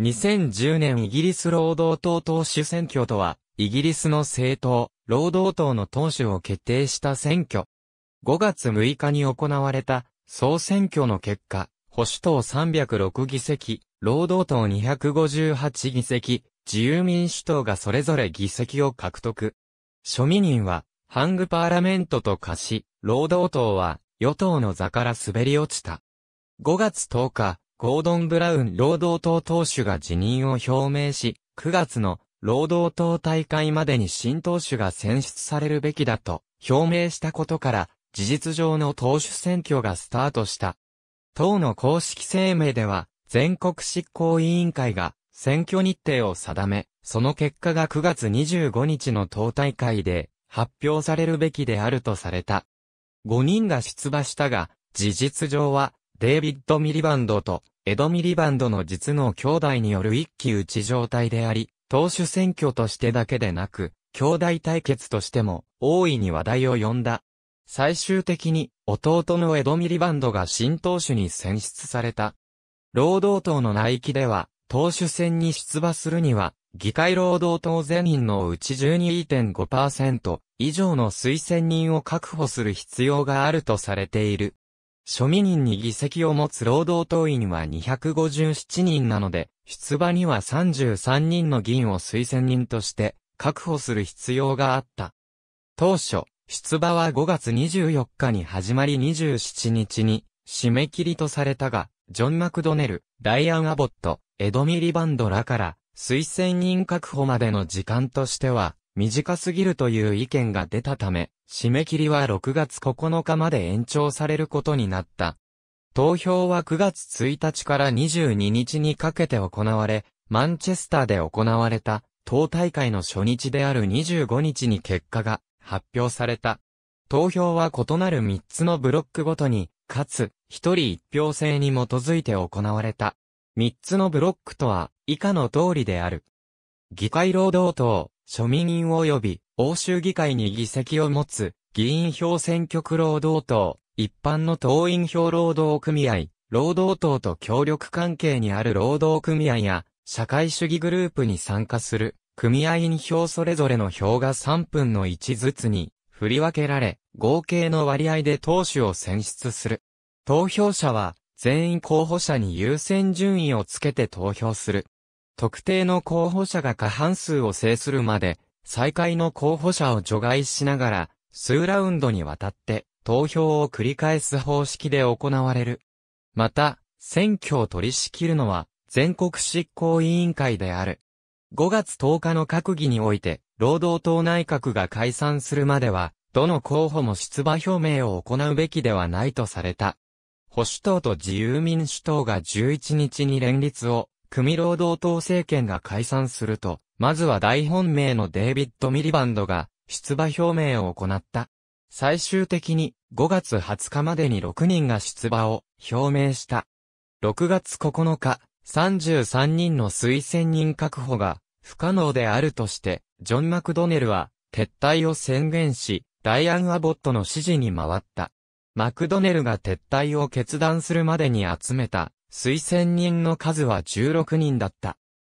2010年イギリス労働党党首選挙とは、イギリスの政党、労働党の党首を決定した選挙。5月6日に行われた総選挙の結果、保守党306議席、労働党258議席、自由民主党がそれぞれ議席を獲得。庶民人は、ハングパーラメントと化し、労働党は与党の座から滑り落ちた。5月10日、ゴードン・ブラウン労働党党首が辞任を表明し、9月の労働党大会までに新党首が選出されるべきだと表明したことから、事実上の党首選挙がスタートした。党の公式声明では、全国執行委員会が選挙日程を定め、その結果が9月25日の党大会で発表されるべきであるとされた。5人が出馬したが、事実上は、デイビッド・ミリバンドとエド・ミリバンドの実の兄弟による一騎打ち状態であり、党首選挙としてだけでなく、兄弟対決としても、大いに話題を呼んだ。最終的に、弟のエド・ミリバンドが新党首に選出された。労働党の内規では、党首選に出馬するには、議会労働党全員のうち12.5%以上の推薦人を確保する必要があるとされている。庶民人に議席を持つ労働党員は257人なので、出馬には33人の議員を推薦人として確保する必要があった。当初、出馬は5月24日に始まり27日に締め切りとされたが、ジョン・マクドネル、ダイアン・アボット、エドミリバンドらから推薦人確保までの時間としては短すぎるという意見が出たため、締め切りは6月9日まで延長されることになった。投票は9月1日から22日にかけて行われ、マンチェスターで行われた、党大会の初日である25日に結果が発表された。投票は異なる3つのブロックごとに、かつ、1人1票制に基づいて行われた。3つのブロックとは、以下の通りである。議会労働党、庶民員及び、欧州議会に議席を持つ、議員票選挙区労働党、一般の党員票労働組合、労働党と協力関係にある労働組合や、社会主義グループに参加する、組合員票それぞれの票が3分の1ずつに、振り分けられ、合計の割合で党首を選出する。投票者は、全員候補者に優先順位をつけて投票する。特定の候補者が過半数を制するまで、再開の候補者を除外しながら、数ラウンドにわたって投票を繰り返す方式で行われる。また、選挙を取り仕切るのは全国執行委員会である。5月10日の閣議において、労働党内閣が解散するまでは、どの候補も出馬表明を行うべきではないとされた。保守党と自由民主党が11日に連立を、組労働党政権が解散すると、まずは大本命のデイビッド・ミリバンドが出馬表明を行った。最終的に5月20日までに6人が出馬を表明した。6月9日、33人の推薦人確保が不可能であるとして、ジョン・マクドネルは撤退を宣言し、ダイアン・アボットの指示に回った。マクドネルが撤退を決断するまでに集めた推薦人の数は16人だった。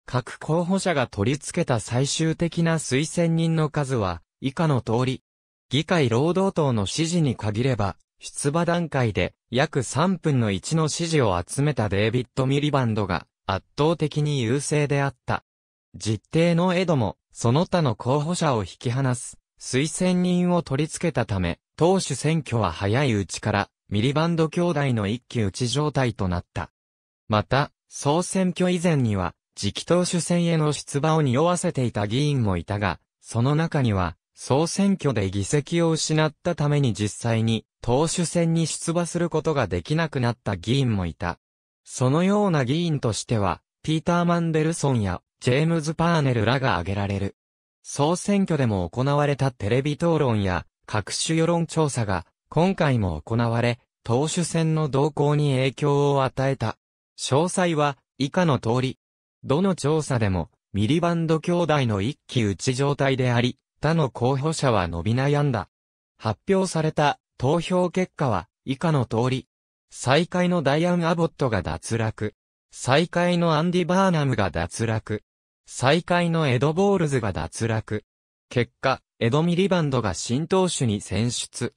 各候補者が取り付けた最終的な推薦人の数は、以下の通り。議会労働党の支持に限れば、出馬段階で約3分の1の支持を集めたデイビッド・ミリバンドが圧倒的に優勢であった。実定のエドも、その他の候補者を引き離す、推薦人を取り付けたため、党首選挙は早いうちから、ミリバンド兄弟の一騎打ち状態となった。また、総選挙以前には、次期党首選への出馬を匂わせていた議員もいたが、その中には、総選挙で議席を失ったために実際に、党首選に出馬することができなくなった議員もいた。そのような議員としては、ピーター・マンデルソンや、ジェームズ・パーネルらが挙げられる。総選挙でも行われたテレビ討論や、各種世論調査が、今回も行われ、党首選の動向に影響を与えた。詳細は、以下の通り、どの調査でも、ミリバンド兄弟の一騎打ち状態であり、他の候補者は伸び悩んだ。発表された投票結果は以下の通り。最下位のダイアン・アボットが脱落。最下位のアンディ・バーナムが脱落。最下位のエド・ボールズが脱落。結果、エド・ミリバンドが新党首に選出。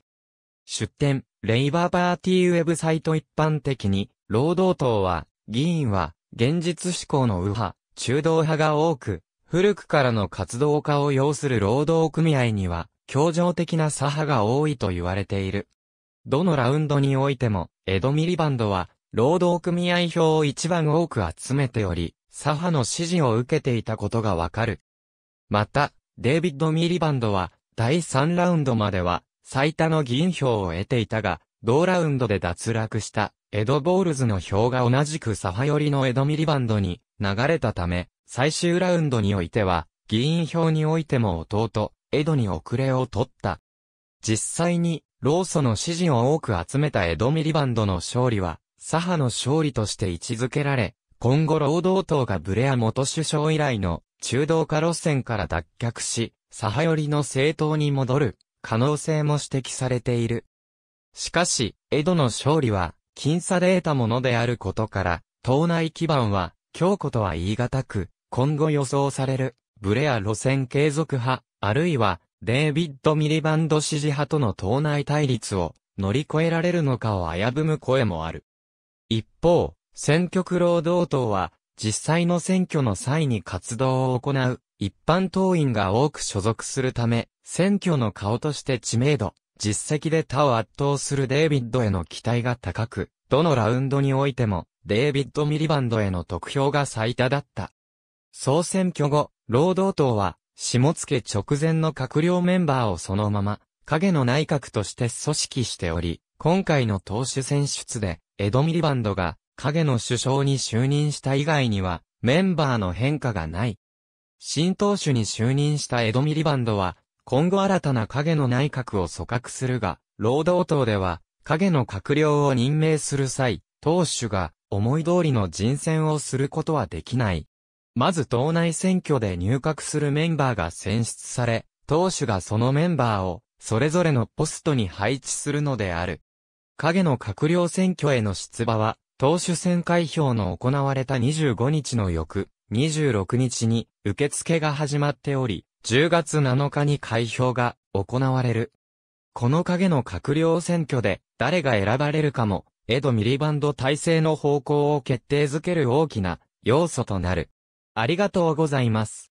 出展、レイバーパーティーウェブサイト一般的に、労働党は、議員は、現実志向の右派、中道派が多く、古くからの活動家を要する労働組合には、協情的な左派が多いと言われている。どのラウンドにおいても、エド・ミリバンドは、労働組合票を一番多く集めており、左派の支持を受けていたことがわかる。また、デイビッド・ミリバンドは、第3ラウンドまでは、最多の議員票を得ていたが、同ラウンドで脱落した。エド・ボールズの票が同じくサハ寄りのエド・ミリバンドに流れたため、最終ラウンドにおいては、議員票においても弟、エドに遅れを取った。実際に、老祖の支持を多く集めたエド・ミリバンドの勝利は、左派の勝利として位置づけられ、今後労働党がブレア元首相以来の中道化路線から脱却し、左派寄りの政党に戻る可能性も指摘されている。しかし、エドの勝利は、僅差で得たものであることから、党内基盤は、強固とは言い難く、今後予想される、ブレア路線継続派、あるいは、デービッド・ミリバンド支持派との党内対立を乗り越えられるのかを危ぶむ声もある。一方、選挙区労働党は、実際の選挙の際に活動を行う、一般党員が多く所属するため、選挙の顔として知名度、実績で他を圧倒するデイビッドへの期待が高く、どのラウンドにおいても、デイビッド・ミリバンドへの得票が最多だった。総選挙後、労働党は、下付直前の閣僚メンバーをそのまま、影の内閣として組織しており、今回の党首選出で、エド・ミリバンドが、影の首相に就任した以外には、メンバーの変化がない。新党首に就任したエド・ミリバンドは、今後新たな影の内閣を組閣するが、労働党では、影の閣僚を任命する際、党首が思い通りの人選をすることはできない。まず党内選挙で入閣するメンバーが選出され、党首がそのメンバーをそれぞれのポストに配置するのである。影の閣僚選挙への出馬は、党首選開票の行われた25日の翌26日に受付が始まっており、10月7日に開票が行われる。この影の閣僚選挙で誰が選ばれるかも、エド・ミリバンド体制の方向を決定づける大きな要素となる。ありがとうございます。